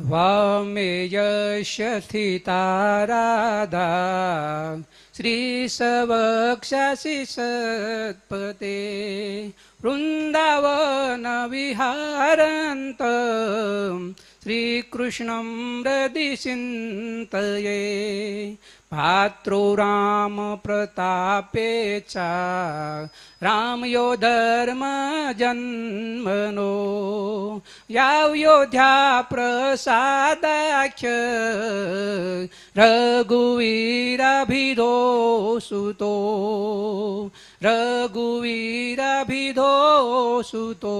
वामेयशथिताराधा श्रीसवक्षसि वृंदावन वृन्दावनविहारन्त श्रीकृष्णं हृदिचिन्तये भातृ रामप्रतापे च रामयो धर्म जन्मनो याव्योध्या प्रसादाख्य रघुवीराभिधो सुतो रघुवीराभिधो सुतो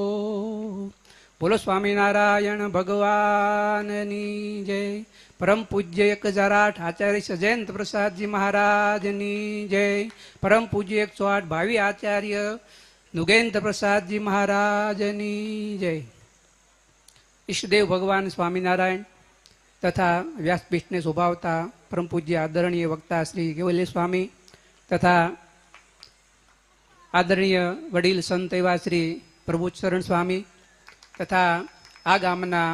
બોલો સ્વામિનારાયણ ભગવાનની જય પરમ પૂજ્ય એક જરાઠ આચાર્ય સજયંત પ્રસાદજી મહારાજની જય પરમ પૂજ્ય એકસો આઠ ભાવિ આચાર્ય નુગેન્દ્ર પ્રસાદજી મહારાજની જય ઈષ્ટદેવ ભગવાન સ્વામિનારાયણ તથા વ્યાસપીઠને શોભાવતા પરમ પૂજ્ય આદરણીય વક્તા શ્રી કેવલ્ય સ્વામી તથા આદરણીય વડીલ સંત એવા શ્રી પ્રભુચરણ સ્વામી તથા આ ગામના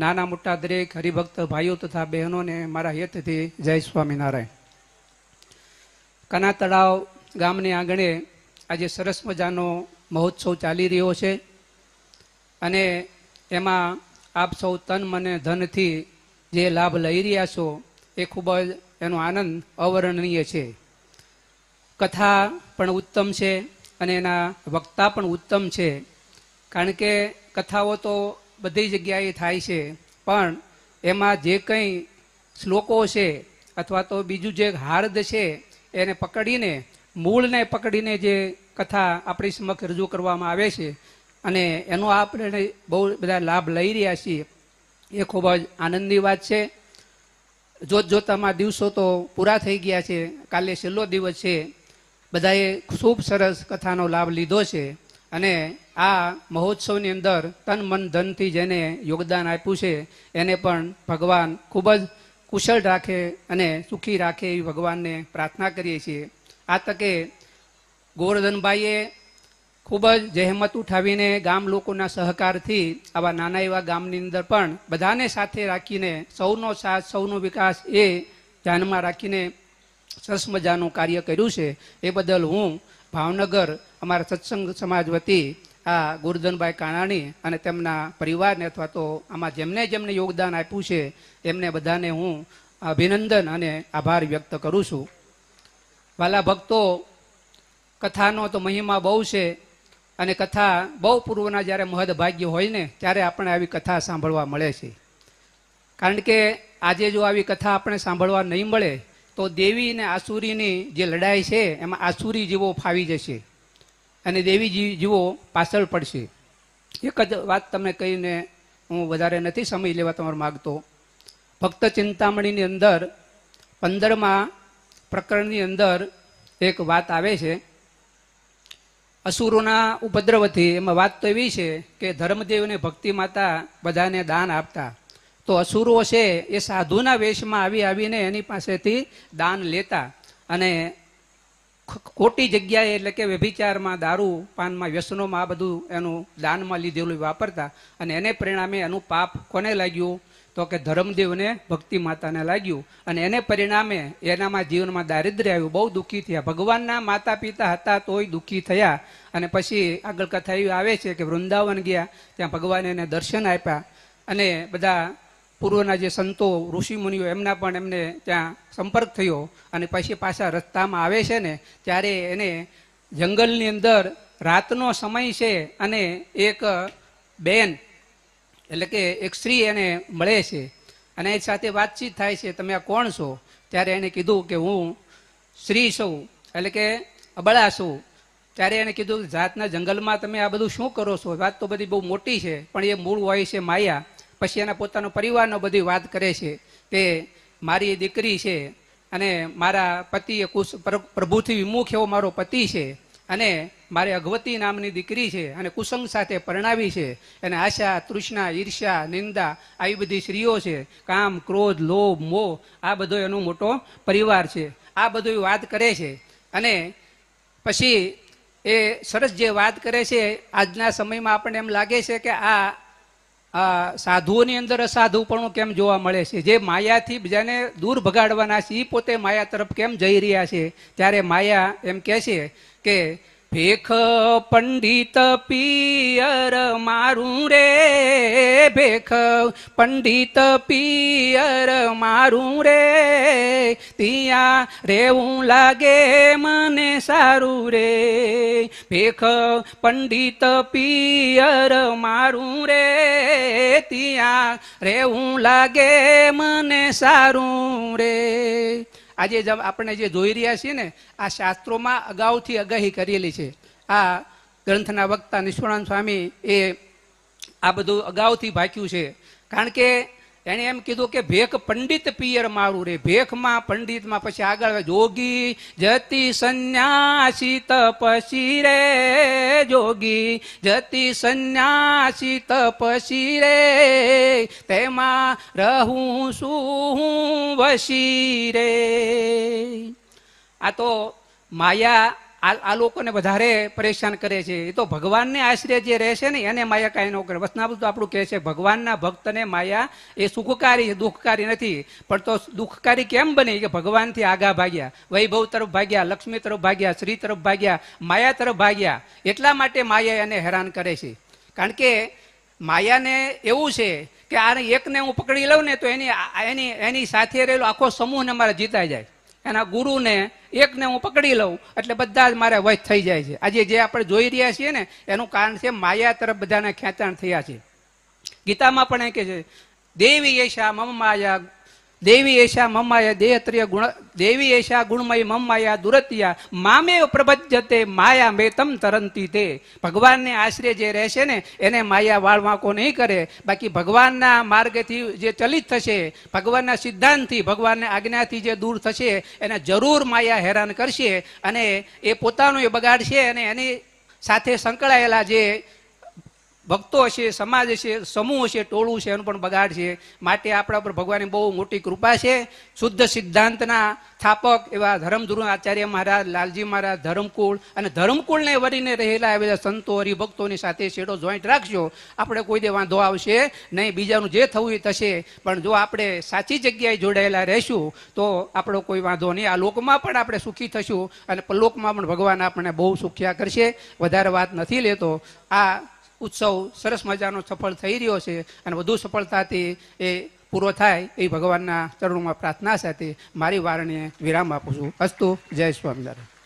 નાના મોટા દરેક હરિભક્ત ભાઈઓ તથા બહેનોને મારા હેતથી જય સ્વામિનારાયણ કના તળાવ ગામની આંગણે આજે સરસ મજાનો મહોત્સવ ચાલી રહ્યો છે અને એમાં આપ સૌ તન મને ધનથી જે લાભ લઈ રહ્યા છો એ ખૂબ જ એનો આનંદ અવર્ણનીય છે કથા પણ ઉત્તમ છે અને એના વક્તા પણ ઉત્તમ છે કારણ કે કથાઓ તો બધી જગ્યાએ થાય છે પણ એમાં જે કંઈ શ્લોકો છે અથવા તો બીજું જે હાર્દ છે એને પકડીને મૂળને પકડીને જે કથા આપણી સમક્ષ રજૂ કરવામાં આવે છે અને એનો આપણે બહુ બધા લાભ લઈ રહ્યા છીએ એ ખૂબ જ આનંદની વાત છે જોત જોતામાં દિવસો તો પૂરા થઈ ગયા છે કાલે છેલ્લો દિવસ છે બધાએ ખૂબ સરસ કથાનો લાભ લીધો છે અને આ મહોત્સવની અંદર તન મન ધનથી જેને યોગદાન આપ્યું છે એને પણ ભગવાન ખૂબ જ કુશળ રાખે અને સુખી રાખે એવી ભગવાનને પ્રાર્થના કરીએ છીએ આ તકે ગોવર્ધનભાઈએ ખૂબ જ જહેમત ઉઠાવીને ગામ લોકોના સહકારથી આવા નાના એવા ગામની અંદર પણ બધાને સાથે રાખીને સૌનો સાથ સૌનો વિકાસ એ ધ્યાનમાં રાખીને સરસ મજાનું કાર્ય કર્યું છે એ બદલ હું ભાવનગર અમારા સત્સંગ સમાજ વતી આ ગુરુધનભાઈ કાણાણી અને તેમના પરિવારને અથવા તો આમાં જેમને જેમને યોગદાન આપ્યું છે એમને બધાને હું અભિનંદન અને આભાર વ્યક્ત કરું છું વાલા ભક્તો કથાનો તો મહિમા બહુ છે અને કથા બહુ પૂર્વના જ્યારે મહદ ભાગ્ય હોય ને ત્યારે આપણે આવી કથા સાંભળવા મળે છે કારણ કે આજે જો આવી કથા આપણે સાંભળવા નહીં મળે તો દેવી અને આસુરીની જે લડાઈ છે એમાં આસુરી જેવો ફાવી જશે અને દેવીજી જુઓ પાછળ પડશે એક જ વાત તમને કહીને હું વધારે નથી સમય લેવા તમારો માગતો ભક્ત ચિંતામણીની અંદર પંદરમાં પ્રકરણની અંદર એક વાત આવે છે અસુરોના ઉપદ્રવથી એમાં વાત તો એવી છે કે ધર્મદેવ અને ભક્તિ માતા બધાને દાન આપતા તો અસુરો છે એ સાધુના વેશમાં આવી આવીને એની પાસેથી દાન લેતા અને ખોટી જગ્યાએ એટલે કે વ્યભિચારમાં દારૂ પાનમાં વ્યસનોમાં આ બધું એનું દાનમાં લીધેલું વાપરતા અને એને પરિણામે એનું પાપ કોને લાગ્યું તો કે ધર્મદેવને ભક્તિ માતાને લાગ્યું અને એને પરિણામે એનામાં જીવનમાં દારિદ્ર્ય આવ્યું બહુ દુઃખી થયા ભગવાનના માતા પિતા હતા તોય દુઃખી થયા અને પછી આગળ કથા એવી આવે છે કે વૃંદાવન ગયા ત્યાં ભગવાને એને દર્શન આપ્યા અને બધા પૂર્વના જે સંતો ઋષિમુનિઓ એમના પણ એમને ત્યાં સંપર્ક થયો અને પછી પાછા રસ્તામાં આવે છે ને ત્યારે એને જંગલની અંદર રાતનો સમય છે અને એક બેન એટલે કે એક સ્ત્રી એને મળે છે અને એ સાથે વાતચીત થાય છે તમે આ કોણ છો ત્યારે એને કીધું કે હું સ્ત્રી છું એટલે કે અબળા છું ત્યારે એને કીધું જાતના જંગલમાં તમે આ બધું શું કરો છો વાત તો બધી બહુ મોટી છે પણ એ મૂળ હોય છે માયા પછી એના પોતાનો પરિવારનો બધી વાત કરે છે તે મારી દીકરી છે અને મારા પતિ કુશ પ્રભુથી વિમુખ એવો મારો પતિ છે અને મારે અગવતી નામની દીકરી છે અને કુસંગ સાથે પરણાવી છે અને આશા તૃષ્ણા ઈર્ષ્યા નિંદા આવી બધી સ્ત્રીઓ છે કામ ક્રોધ લોભ મોહ આ બધો એનો મોટો પરિવાર છે આ બધું વાત કરે છે અને પછી એ સરસ જે વાત કરે છે આજના સમયમાં આપણને એમ લાગે છે કે આ આ સાધુઓની અંદર અસાધુપણું કેમ જોવા મળે છે જે માયાથી બીજાને દૂર ભગાડવાના છે એ પોતે માયા તરફ કેમ જઈ રહ્યા છે ત્યારે માયા એમ કહે છે કે ભેખ પંડિત પિયર મારું રે ભેખ પંડિત પિયર મારું રે ત્યાં રેવું લાગે મને સારું રે ભેખ પંડિત પિયર મારું રે ત્યાં રેવું લાગે મને સારું રે આજે આપણે જે જોઈ રહ્યા છીએ ને આ શાસ્ત્રોમાં અગાઉથી અગાહી કરેલી છે આ ગ્રંથના વક્તા નિષ્ણાંત સ્વામી એ આ બધું અગાઉથી ભાક્યું છે કારણ કે એણે એમ કીધું કે ભેખ પંડિત પિયર મારું રે ભેખમાં પંડિતમાં પછી આગળ જોગી જતી સંન્યાસી તપસી રે જોગી જતી સંન્યાસી તપસી રે તેમાં રહું શું હું વસી રે આ તો માયા આ લોકોને વધારે પરેશાન કરે છે એ તો ભગવાનને આશરે જે રહેશે ને એને માયા કાંઈ ન કરે વસના બધું આપણું કહે છે ભગવાનના ભક્તને માયા એ સુખકારી દુઃખકારી નથી પણ તો દુઃખકારી કેમ બની કે ભગવાનથી આગા ભાગ્યા વૈભવ તરફ ભાગ્યા લક્ષ્મી તરફ ભાગ્યા શ્રી તરફ ભાગ્યા માયા તરફ ભાગ્યા એટલા માટે માયા એને હેરાન કરે છે કારણ કે માયાને એવું છે કે આ એકને હું પકડી લઉં ને તો એની એની એની સાથે રહેલો આખો સમૂહને મારે જીતા જાય એના ગુરુને એકને હું પકડી લઉં એટલે બધા જ મારા વચ થઈ જાય છે આજે જે આપણે જોઈ રહ્યા છીએ ને એનું કારણ છે માયા તરફ બધાને ખેંચાણ થયા છે ગીતામાં પણ એ કે છે દેવી એશા મમ માયા દેવી એશા મમાયા દેહત્રિય ગુણ દેવી એશા ગુણમય મમાયા દુરતિયા મામે પ્રભજ્યતે માયા મે તમ તરંતી તે ભગવાનને આશરે જે રહેશે ને એને માયા વાળવાંકો નહીં કરે બાકી ભગવાનના માર્ગેથી જે ચલિત થશે ભગવાનના સિદ્ધાંતથી ભગવાનને આજ્ઞાથી જે દૂર થશે એને જરૂર માયા હેરાન કરશે અને એ પોતાનું એ બગાડશે અને એની સાથે સંકળાયેલા જે ભક્તો છે સમાજ છે સમૂહ છે ટોળું છે એનું પણ બગાડ છે માટે આપણા પર ભગવાનની બહુ મોટી કૃપા છે શુદ્ધ સિદ્ધાંતના સ્થાપક એવા ધર્મધુરુ આચાર્ય મહારાજ લાલજી મહારાજ ધર્મકુળ અને ધર્મકુળને વરીને રહેલા એ બધા સંતો હરિભક્તોની સાથે છેડો જોઈન્ટ રાખજો આપણે કોઈ દે વાંધો આવશે નહીં બીજાનું જે થવું એ થશે પણ જો આપણે સાચી જગ્યાએ જોડાયેલા રહેશું તો આપણો કોઈ વાંધો નહીં આ લોકમાં પણ આપણે સુખી થશું અને પલ્લોકમાં પણ ભગવાન આપણને બહુ સુખ્યા કરશે વધારે વાત નથી લેતો આ ઉત્સવ સરસ મજાનો સફળ થઈ રહ્યો છે અને વધુ સફળતાથી એ પૂરો થાય એ ભગવાનના ચરણોમાં પ્રાર્થના સાથે મારી વારણીએ વિરામ આપું છું અસ્તુ જય સ્વામિનારાયણ